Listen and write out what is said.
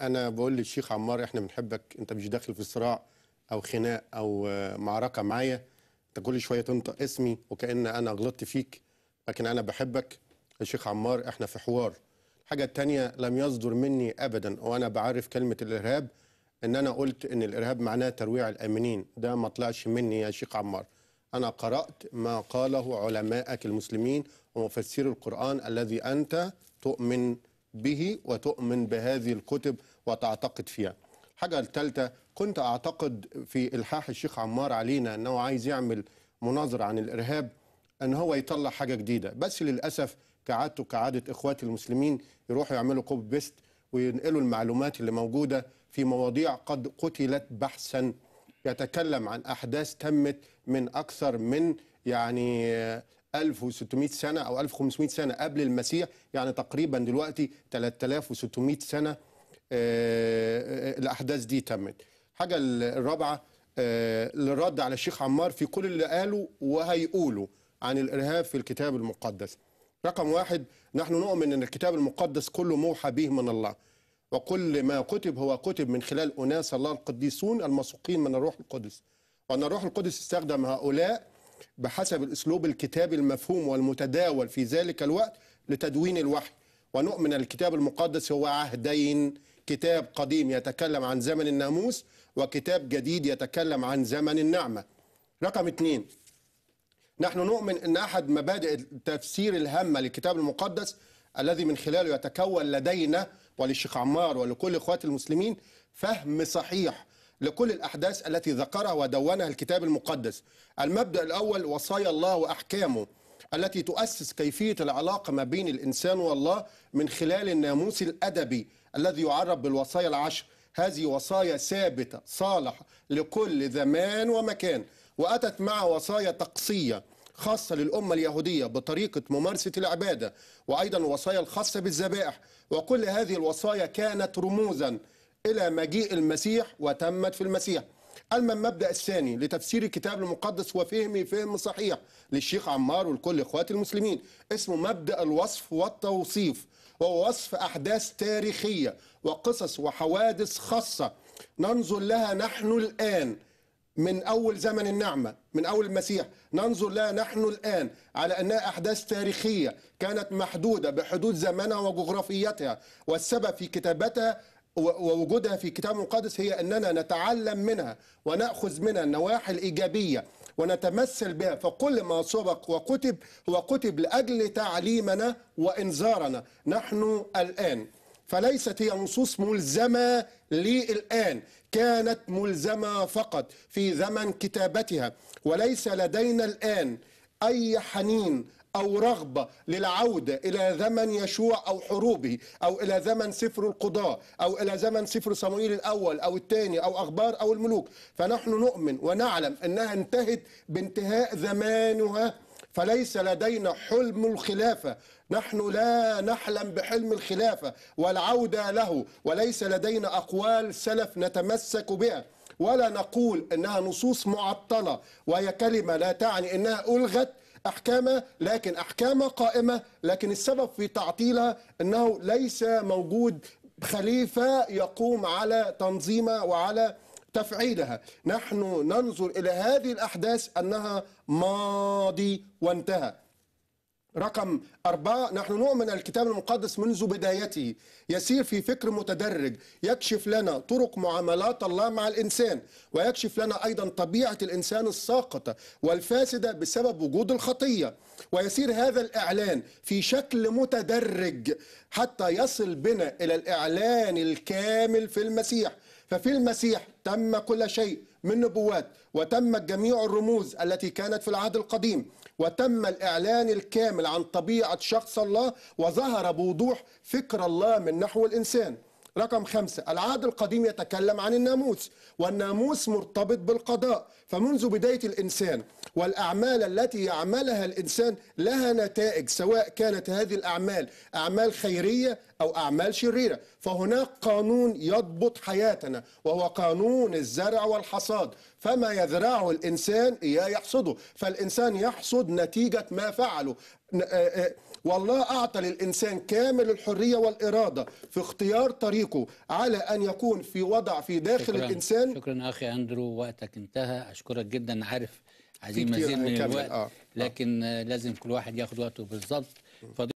انا بقول للشيخ عمار احنا بنحبك انت مش داخل في صراع او خناق او آه، معركه معايا انت كل شويه تنطق اسمي وكان انا غلطت فيك لكن انا بحبك يا شيخ عمار احنا في حوار الحاجه الثانيه لم يصدر مني ابدا وانا بعرف كلمه الارهاب ان انا قلت ان الارهاب معناه ترويع الامنين ده ما طلعش مني يا شيخ عمار انا قرات ما قاله علماءك المسلمين ومفسر القران الذي انت تؤمن به وتؤمن بهذه الكتب وتعتقد فيها الحاجة الثالثة كنت أعتقد في إلحاح الشيخ عمار علينا أنه عايز يعمل مناظرة عن الإرهاب أن هو يطلع حاجة جديدة بس للأسف كعادته كعادة إخواتي المسلمين يروحوا يعملوا كوب بيست وينقلوا المعلومات اللي موجودة في مواضيع قد قتلت بحثا يتكلم عن أحداث تمت من أكثر من يعني 1600 سنة أو 1500 سنة قبل المسيح يعني تقريبا دلوقتي 3600 سنة آه، آه، آه، الأحداث دي تمت حاجة الرابعة للرد على الشيخ عمار في كل اللي قاله وهيقوله عن الإرهاب في الكتاب المقدس رقم واحد نحن نؤمن أن الكتاب المقدس كله موحى به من الله وكل ما كتب هو كتب من خلال أناس الله القديسون المسوقين من الروح القدس وأن الروح القدس استخدم هؤلاء بحسب الاسلوب الكتابي المفهوم والمتداول في ذلك الوقت لتدوين الوحي ونؤمن الكتاب المقدس هو عهدين كتاب قديم يتكلم عن زمن الناموس وكتاب جديد يتكلم عن زمن النعمه رقم اثنين نحن نؤمن ان احد مبادئ التفسير الهامه للكتاب المقدس الذي من خلاله يتكون لدينا وللشيخ عمار ولكل اخوات المسلمين فهم صحيح لكل الأحداث التي ذكرها ودونها الكتاب المقدس المبدأ الأول وصايا الله وأحكامه التي تؤسس كيفية العلاقة ما بين الإنسان والله من خلال الناموس الأدبي الذي يعرف بالوصايا العشر هذه وصايا ثابتة صالحة لكل زمان ومكان وأتت مع وصايا تقصية خاصة للأمة اليهودية بطريقة ممارسة العبادة وأيضا الوصايا الخاصة بالذبائح وكل هذه الوصايا كانت رموزا إلى مجيء المسيح وتمت في المسيح أما المبدأ الثاني لتفسير الكتاب المقدس وفهمه فهم صحيح للشيخ عمار ولكل إخوات المسلمين اسمه مبدأ الوصف والتوصيف ووصف وصف أحداث تاريخية وقصص وحوادث خاصة ننظر لها نحن الآن من أول زمن النعمة من أول المسيح ننظر لها نحن الآن على أنها أحداث تاريخية كانت محدودة بحدود زمنها وجغرافيتها والسبب في كتابتها ووجودها في كتاب المقدس هي أننا نتعلم منها ونأخذ منها النواحي الإيجابية ونتمثل بها فكل ما سبق وكتب هو كتب لأجل تعليمنا وإنذارنا نحن الآن فليست هي نصوص ملزمة لي الآن كانت ملزمة فقط في زمن كتابتها وليس لدينا الآن أي حنين أو رغبة للعودة إلى زمن يشوع أو حروبه أو إلى زمن سفر القضاء أو إلى زمن سفر صموئيل الأول أو الثاني أو أخبار أو الملوك فنحن نؤمن ونعلم أنها انتهت بانتهاء زمانها فليس لدينا حلم الخلافة نحن لا نحلم بحلم الخلافة والعودة له وليس لدينا أقوال سلف نتمسك بها ولا نقول أنها نصوص معطلة وهي كلمة لا تعني أنها ألغت أحكام لكن أحكام قائمة لكن السبب في تعطيلها أنه ليس موجود خليفة يقوم على تنظيمها وعلى تفعيلها نحن ننظر إلى هذه الأحداث أنها ماضي وانتهى رقم أربعة نحن نؤمن الكتاب المقدس منذ بدايته يسير في فكر متدرج يكشف لنا طرق معاملات الله مع الإنسان ويكشف لنا أيضا طبيعة الإنسان الساقطة والفاسدة بسبب وجود الخطية ويسير هذا الإعلان في شكل متدرج حتى يصل بنا إلى الإعلان الكامل في المسيح ففي المسيح تم كل شيء من نبوات وتمت جميع الرموز التي كانت في العهد القديم وتم الإعلان الكامل عن طبيعة شخص الله وظهر بوضوح فكر الله من نحو الإنسان رقم خمسة العهد القديم يتكلم عن الناموس والناموس مرتبط بالقضاء فمنذ بداية الإنسان والأعمال التي يعملها الإنسان لها نتائج سواء كانت هذه الأعمال أعمال خيرية أو أعمال شريرة فهناك قانون يضبط حياتنا وهو قانون الزرع والحصاد فما يزرعه الإنسان إياه يحصده فالإنسان يحصد نتيجة ما فعله آه، آه، والله أعطى للإنسان كامل الحرية والإرادة في اختيار طريقه تحريكه على أن يكون في وضع في داخل شكراً الإنسان شكرا أخي أندرو وقتك انتهى أشكرك جدا عارف عايزين مزيد من الوقت آه. لكن آه. لازم كل واحد ياخد وقته بالظبط